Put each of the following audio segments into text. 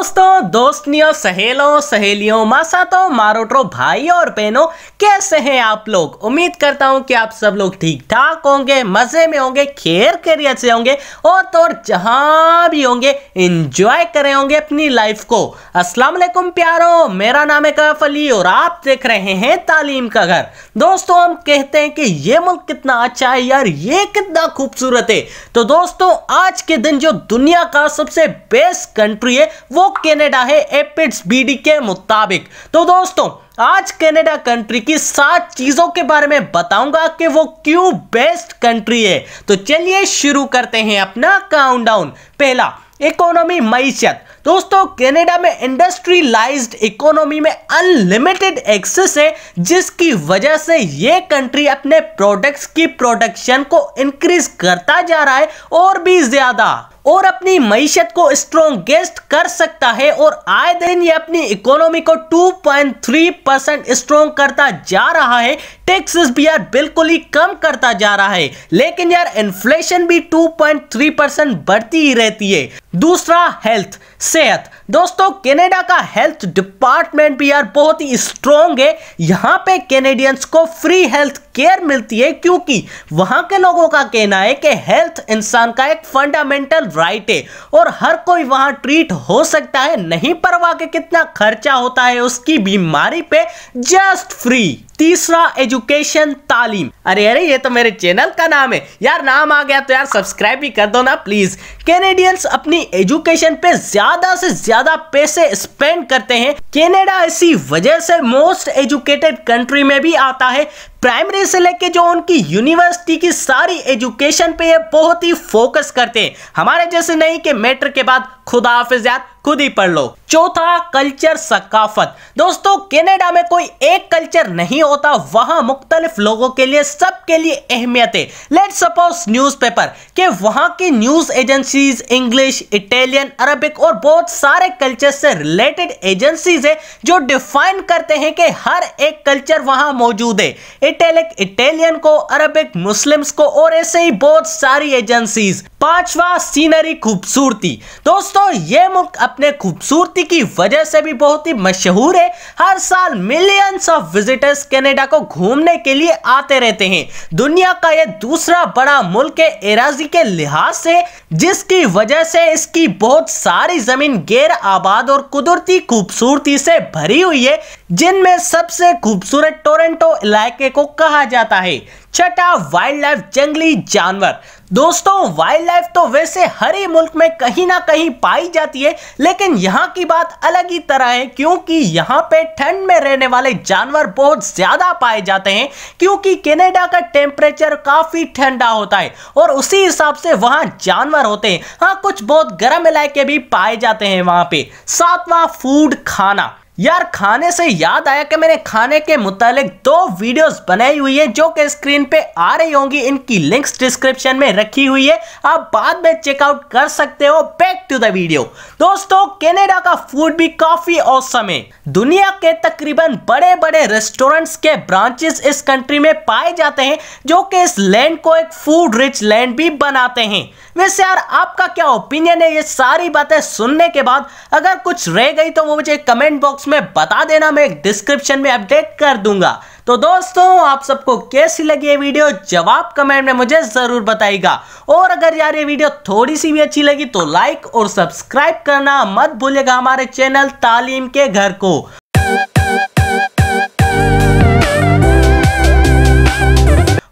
दोस्तों दोस्तनियों सहेलों सहेलियों मासातों मारोटरों भाई और बहनों कैसे हैं आप लोग उम्मीद करता हूं कि आप सब लोग ठीक ठाक होंगे मजे में होंगे खेर खेरियत से होंगे और तो और जहां भी होंगे इंजॉय करें होंगे अपनी लाइफ को अस्सलाम वालेकुम प्यारो मेरा नाम है कैफ अली और आप देख रहे हैं तालीम का घर दोस्तों हम कहते हैं कि ये मुल्क कितना अच्छा है यार ये कितना खूबसूरत है तो दोस्तों आज के दिन जो दुनिया का सबसे बेस्ट कंट्री है वो कनाडा है एपिड्स बीडी के मुताबिक तो दोस्तों आज कनाडा कंट्री की सात चीजों के बारे में बताऊंगा कि वो क्यों बेस्ट कंट्री है तो चलिए शुरू करते हैं अपना काउंटडाउन पहला इकोनॉमी मीशत दोस्तों कनाडा में इंडस्ट्रियलाइज्ड इकोनॉमी में अनलिमिटेड एक्सेस है जिसकी वजह से ये कंट्री अपने प्रोडक्ट्स की प्रोडक्शन को इंक्रीज करता जा रहा है और भी ज्यादा और अपनी मीशत को स्ट्रोंगेस्ट कर सकता है और आए दिन ये अपनी इकोनॉमी को 2.3 परसेंट स्ट्रॉन्ग करता जा रहा है टैक्सेस भी यार बिल्कुल ही कम करता जा रहा है लेकिन यार इन्फ्लेशन भी 2.3 परसेंट बढ़ती ही रहती है दूसरा हेल्थ सेहत दोस्तों कनाडा का हेल्थ डिपार्टमेंट भी यार बहुत ही स्ट्रॉन्ग है यहाँ पे कैनेडियंस को फ्री हेल्थ केयर मिलती है क्योंकि वहां के लोगों का कहना है कि हेल्थ इंसान का एक फंडामेंटल राइट है और हर कोई वहां ट्रीट हो सकता है नहीं परवा के कितना खर्चा होता है उसकी बीमारी पे जस्ट फ्री तीसरा एजुकेशन तालीम अरे अरे ये तो मेरे चैनल का नाम है यार नाम आ गया तो यार सब्सक्राइब भी कर दो ना प्लीज कैनेडियंस अपनी एजुकेशन पे ज्यादा से ज्यादा पैसे स्पेंड करते हैं कैनेडा इसी वजह से मोस्ट एजुकेटेड कंट्री में भी आता है प्राइमरी से लेके जो उनकी यूनिवर्सिटी की सारी एजुकेशन पे ये बहुत ही फोकस करते हैं हमारे जैसे नहीं कि मैटर के बाद खुदा हाफिज यार खुद ही पढ़ लो चौथा कल्चर सकाफत दोस्तों कनाडा में कोई एक कल्चर नहीं होता वहां मुख्तलिफ लोगों के लिए सबके लिए अहमियत है लेट सपोज पेपर के वहां की news agencies English Italian Arabic और बहुत सारे कल्चर से रिलेटेड एजेंसीज है जो डिफाइन करते हैं कि हर एक कल्चर वहां मौजूद है इटेलिक इटेलियन को अरबिक मुस्लिम्स को और ऐसे ही बहुत सारी एजेंसीज पांचवा सीनरी खूबसूरती दोस्तों ये मुल्क अपने खूबसूरती की वजह से भी बहुत ही मशहूर है हर साल मिलियंस ऑफ विजिटर्स कनाडा को घूमने के लिए आते रहते हैं दुनिया का यह दूसरा बड़ा मुल्क है एराजी के लिहाज से जिसकी वजह से इसकी बहुत सारी जमीन गैर आबाद और कुदरती खूबसूरती से भरी हुई है जिनमें सबसे खूबसूरत टोरेंटो इलाके को कहा जाता है छठा वाइल्ड लाइफ जंगली जानवर दोस्तों वाइल्ड लाइफ तो वैसे हर ही मुल्क में कहीं ना कहीं पाई जाती है लेकिन यहाँ की बात अलग ही तरह है क्योंकि यहाँ पे ठंड में रहने वाले जानवर बहुत ज़्यादा पाए जाते हैं क्योंकि कनाडा का टेम्परेचर काफ़ी ठंडा होता है और उसी हिसाब से वहाँ जानवर होते हैं हाँ कुछ बहुत गर्म इलाके भी पाए जाते हैं वहाँ पे सातवा फूड खाना यार खाने से याद आया कि मैंने खाने के मुतालिक दो वीडियोस बनाई हुई है जो कि स्क्रीन पे आ रही होंगी इनकी लिंक्स डिस्क्रिप्शन में रखी हुई है आप बाद में चेकआउट कर सकते हो बैक टू द वीडियो दोस्तों कनाडा का फूड भी काफी औसम है दुनिया के तकरीबन बड़े बड़े रेस्टोरेंट्स के ब्रांचेस इस कंट्री में पाए जाते हैं जो कि इस लैंड को एक फूड रिच लैंड भी बनाते हैं वैसे यार आपका क्या ओपिनियन है ये सारी बातें सुनने के बाद अगर कुछ रह गई तो वो मुझे कमेंट बॉक्स में बता देना मैं डिस्क्रिप्शन में अपडेट कर दूंगा तो दोस्तों आप सबको कैसी लगी ये वीडियो जवाब कमेंट में मुझे जरूर बताएगा और अगर यार ये वीडियो थोड़ी सी भी अच्छी लगी तो लाइक और सब्सक्राइब करना मत भूलिएगा हमारे चैनल तालीम के घर को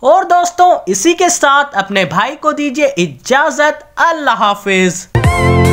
और दोस्तों इसी के साथ अपने भाई को दीजिए इजाजत अल्लाह हाफिज